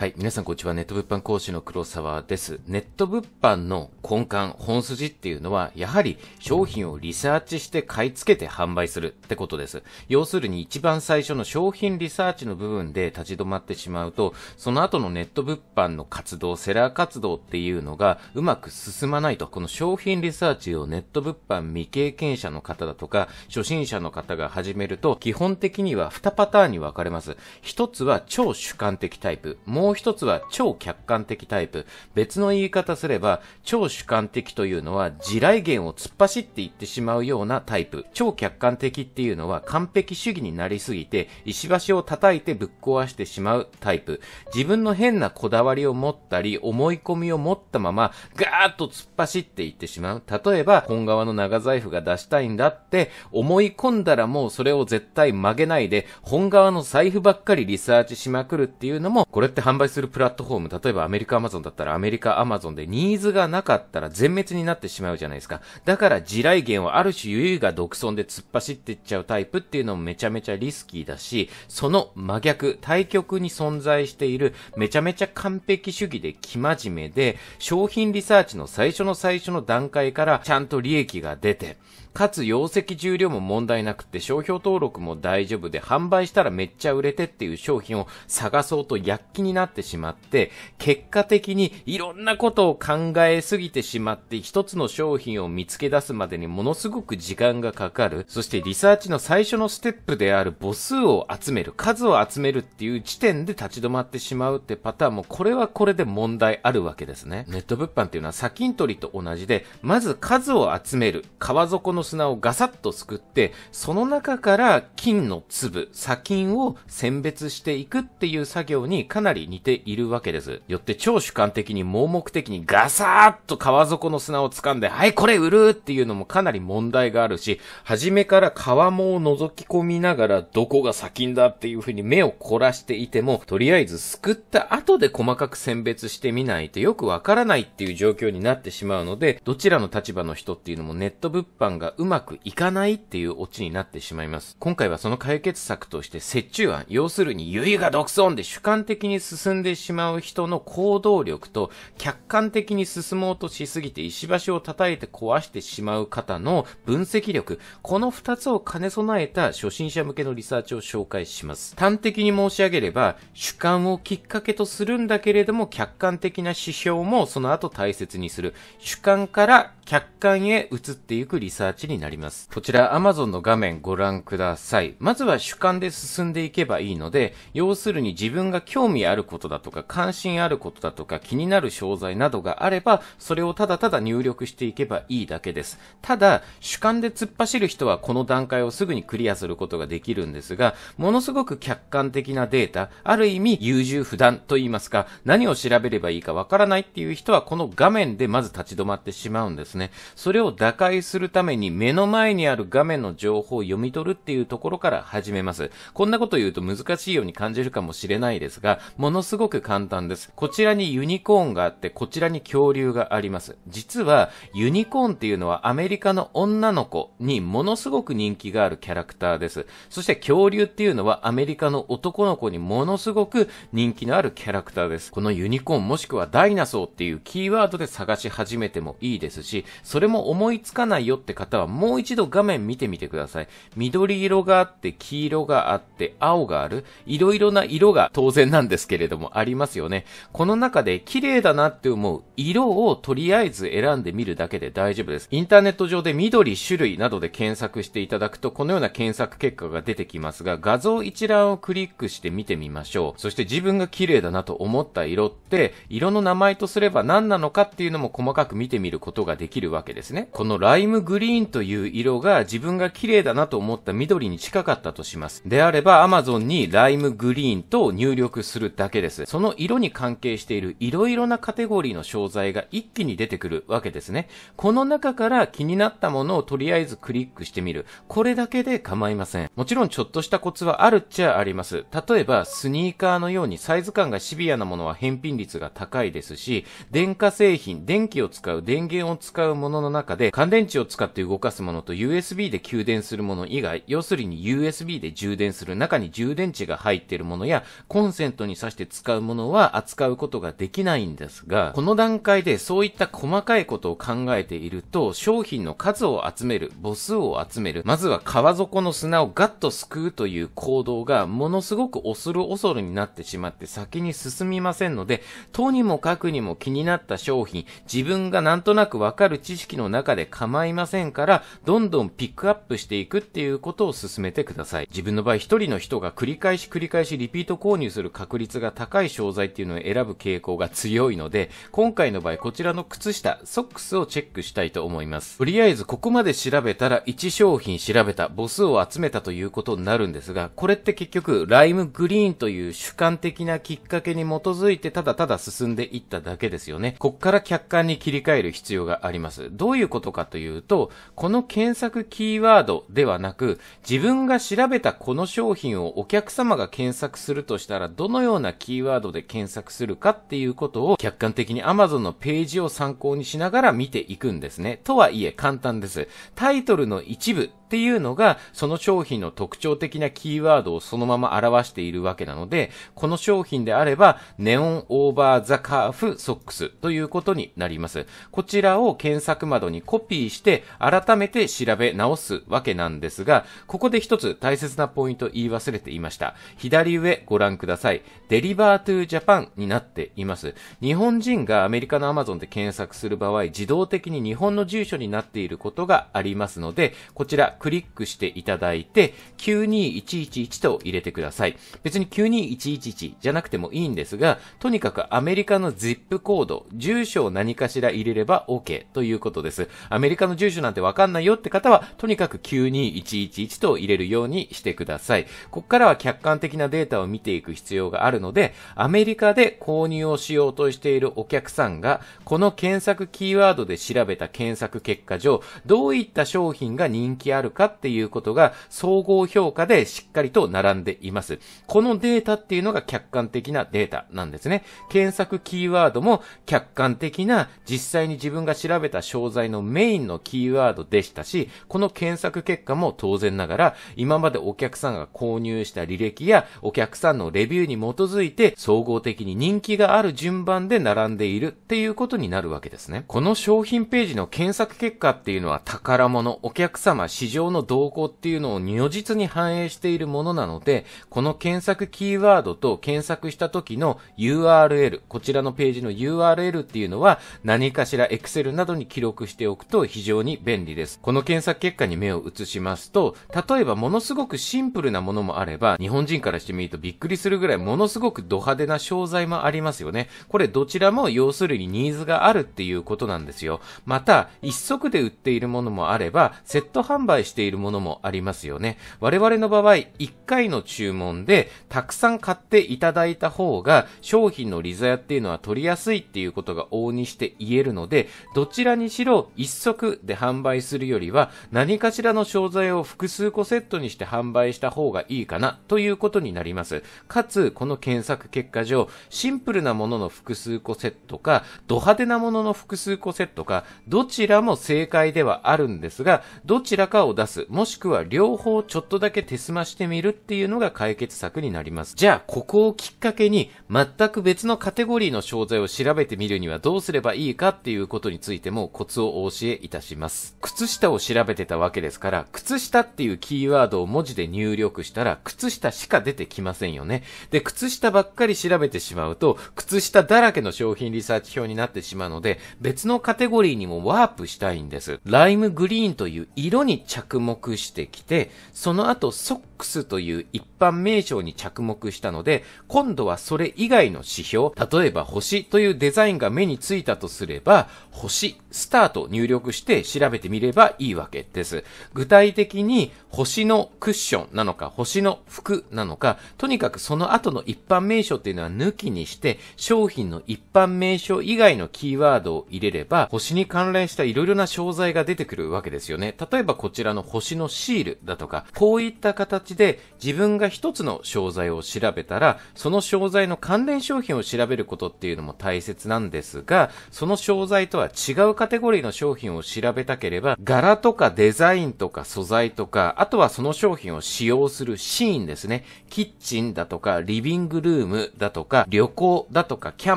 はい。皆さん、こんにちは。ネット物販講師の黒沢です。ネット物販の根幹、本筋っていうのは、やはり商品をリサーチして買い付けて販売するってことです。要するに一番最初の商品リサーチの部分で立ち止まってしまうと、その後のネット物販の活動、セラー活動っていうのがうまく進まないと。この商品リサーチをネット物販未経験者の方だとか、初心者の方が始めると、基本的には2パターンに分かれます。1つは超主観的タイプ。もうもう一つは超客観的タイプ。別の言い方すれば、超主観的というのは地雷原を突っ走っていってしまうようなタイプ。超客観的っていうのは完璧主義になりすぎて、石橋を叩いてぶっ壊してしまうタイプ。自分の変なこだわりを持ったり、思い込みを持ったまま、ガーッと突っ走っていってしまう。例えば、本革の長財布が出したいんだって、思い込んだらもうそれを絶対曲げないで、本革の財布ばっかりリサーチしまくるっていうのも、これって売するプラットフォーム、例えばアメリカアマゾンだったらアメリカアマゾンでニーズがなかったら全滅になってしまうじゃないですか。だから地雷源をある種優位が独尊で突っ走っていっちゃうタイプっていうのもめちゃめちゃリスキーだし、その真逆、対極に存在しているめちゃめちゃ完璧主義で生真面目で、商品リサーチの最初の最初の段階からちゃんと利益が出て、かつ容積重量も問題なくて、商標登録も大丈夫で、販売したらめっちゃ売れてっていう商品を探そうと躍起になってしまって、結果的にいろんなことを考えすぎてしまって、一つの商品を見つけ出すまでにものすごく時間がかかる。そしてリサーチの最初のステップである母数を集める、数を集めるっていう時点で立ち止まってしまうってパターンも、これはこれで問題あるわけですね。ネット物販っていうのは先金取りと同じで、まず数を集める、川底のの砂をガサッとすくって、その中から金の粒、砂金を選別していくっていう作業にかなり似ているわけです。よって超主観的に盲目的にガサッと川底の砂を掴んで、はい、これ売るっていうのもかなり問題があるし、初めから川も覗き込みながら、どこが砂金だっていうふうに目を凝らしていても、とりあえずすくった後で細かく選別してみないとよくわからないっていう状況になってしまうので、どちらの立場の人っていうのもネット物販がうまくいかないっていうオチになってしまいます。今回はその解決策として折衷案、要するにゆいが独尊で主観的に進んでしまう人の行動力と客観的に進もうとしすぎて石橋を叩いて壊してしまう方の分析力、この二つを兼ね備えた初心者向けのリサーチを紹介します。端的に申し上げれば、主観をきっかけとするんだけれども客観的な指標もその後大切にする。主観から客観へ移っていくリサーチになります。こちら Amazon の画面ご覧ください。まずは主観で進んでいけばいいので、要するに自分が興味あることだとか、関心あることだとか、気になる商材などがあれば、それをただただ入力していけばいいだけです。ただ、主観で突っ走る人はこの段階をすぐにクリアすることができるんですが、ものすごく客観的なデータ、ある意味優柔不断と言いますか、何を調べればいいかわからないっていう人は、この画面でまず立ち止まってしまうんですね。ね。それを打開するために目の前にある画面の情報を読み取るっていうところから始めます。こんなこと言うと難しいように感じるかもしれないですが、ものすごく簡単です。こちらにユニコーンがあって、こちらに恐竜があります。実は、ユニコーンっていうのはアメリカの女の子にものすごく人気があるキャラクターです。そして恐竜っていうのはアメリカの男の子にものすごく人気のあるキャラクターです。このユニコーンもしくはダイナソーっていうキーワードで探し始めてもいいですし、それも思いつかないよって方はもう一度画面見てみてください。緑色があって、黄色があって、青がある。いろいろな色が当然なんですけれどもありますよね。この中で綺麗だなって思う色をとりあえず選んでみるだけで大丈夫です。インターネット上で緑種類などで検索していただくとこのような検索結果が出てきますが、画像一覧をクリックして見てみましょう。そして自分が綺麗だなと思った色って、色の名前とすれば何なのかっていうのも細かく見てみることができきるわけですね。このライムグリーンという色が自分が綺麗だなと思った緑に近かったとします。であれば Amazon にライムグリーンと入力するだけです。その色に関係している色々なカテゴリーの商材が一気に出てくるわけですね。この中から気になったものをとりあえずクリックしてみる。これだけで構いません。もちろんちょっとしたコツはあるっちゃあります。例えばスニーカーのようにサイズ感がシビアなものは返品率が高いですし、電化製品、電気を使う、電源を使う扱うものの中で、乾電池を使って動かすものと USB で給電するもの以外、要するに USB で充電する中に充電池が入っているものや、コンセントに挿して使うものは扱うことができないんですが、この段階でそういった細かいことを考えていると、商品の数を集める、母数を集める、まずは川底の砂をガッとすくうという行動が、ものすごく恐る恐るになってしまって先に進みませんので、とにもかくにも気になった商品、自分がなんとなくわかるる知識の中で構いませんから、どんどんピックアップしていくっていうことを進めてください。自分の場合、一人の人が繰り返し繰り返しリピート購入する確率が高い商材っていうのを選ぶ傾向が強いので、今回の場合、こちらの靴下、ソックスをチェックしたいと思います。とりあえず、ここまで調べたら、1商品調べた、ボスを集めたということになるんですが、これって結局、ライムグリーンという主観的なきっかけに基づいて、ただただ進んでいっただけですよね。こっから客観に切り替える必要があります。ます。どういうことかというと、この検索キーワードではなく、自分が調べたこの商品をお客様が検索するとしたら、どのようなキーワードで検索するかっていうことを、客観的に Amazon のページを参考にしながら見ていくんですね。とはいえ、簡単です。タイトルの一部っていうのが、その商品の特徴的なキーワードをそのまま表しているわけなので、この商品であれば、ネオンオーバーザカーフソックスということになります。こちらを検索窓にコピーして、改めて調べ直すわけなんですが、ここで一つ大切なポイント言い忘れていました。左上ご覧ください。デリバートゥージャパンになっています。日本人がアメリカのアマゾンで検索する場合、自動的に日本の住所になっていることがありますので、こちらクリックしていただいて、92111と入れてください。別に92111じゃなくてもいいんですが、とにかくアメリカの ZIP コード、住所を何かしら入れれば OK ということです。アメリカの住所なんてわかんないよって方は、とにかく92111と入れるようにしてください。ここからは客観的なデータを見ていく必要があるので、アメリカで購入をしようとしているお客さんが、この検索キーワードで調べた検索結果上、どういった商品が人気あるるかっていうことが総合評価でしっかりと並んでいます。このデータっていうのが客観的なデータなんですね。検索キーワードも客観的な実際に自分が調べた商材のメインのキーワードでしたし、この検索結果も当然ながら今までお客さんが購入した履歴やお客さんのレビューに基づいて総合的に人気がある順番で並んでいるっていうことになるわけですね。この商品ページの検索結果っていうのは宝物、お客様、市場上の動向っていうのを如実に反映しているものなので、この検索キーワードと検索した時の URL、こちらのページの URL っていうのは何かしら Excel などに記録しておくと非常に便利です。この検索結果に目を移しますと、例えばものすごくシンプルなものもあれば、日本人からしてみるとびっくりするぐらいものすごくド派手な商材もありますよね。これどちらも要するにニーズがあるっていうことなんですよ。また、一足で売っているものもあれば、セット販売しているものもありますよね。我々の場合、1回の注文でたくさん買っていただいた方が商品の利ザヤっていうのは取りやすいっていうことが往々にして言えるので、どちらにしろ1足で販売するよりは何かしらの商材を複数個セットにして販売した方がいいかなということになります。かつ、この検索結果上、シンプルなものの複数個セットか、ド派手なものの複数個セットか、どちらも正解ではあるんですが、どちらかをを出す、もしくは両方ちょっとだけ手すましてみるっていうのが解決策になります。じゃあ、ここをきっかけに、全く別のカテゴリーの商材を調べてみるにはどうすればいいかっていうことについてもコツをお教えいたします。靴下を調べてたわけですから、靴下っていうキーワードを文字で入力したら、靴下しか出てきませんよね。で、靴下ばっかり調べてしまうと、靴下だらけの商品リサーチ表になってしまうので、別のカテゴリーにもワープしたいんです。ライムグリーンという色に着着目してきて、その後ソックスという一般名称に着目したので、今度はそれ以外の指標、例えば星というデザインが目についたとすれば、星、スターと入力して調べてみればいいわけです。具体的に星のクッションなのか、星の服なのか、とにかくその後の一般名称っていうのは抜きにして、商品の一般名称以外のキーワードを入れれば、星に関連した色々な商材が出てくるわけですよね。例えばこちららの星のシールだとか、こういった形で自分が一つの商材を調べたら、その商材の関連商品を調べることっていうのも大切なんですが、その商材とは違うカテゴリーの商品を調べたければ、柄とかデザインとか素材とか、あとはその商品を使用するシーンですね。キッチンだとか、リビングルームだとか、旅行だとか、キャ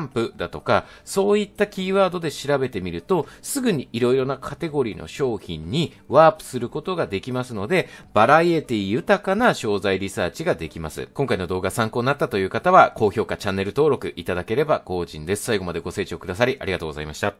ンプだとか、そういったキーワードで調べてみると、すぐに色々なカテゴリーの商品にワープすることことができますので、バラエティ豊かな商材リサーチができます。今回の動画参考になったという方は、高評価、チャンネル登録いただければ幸甚です。最後までご清聴くださりありがとうございました。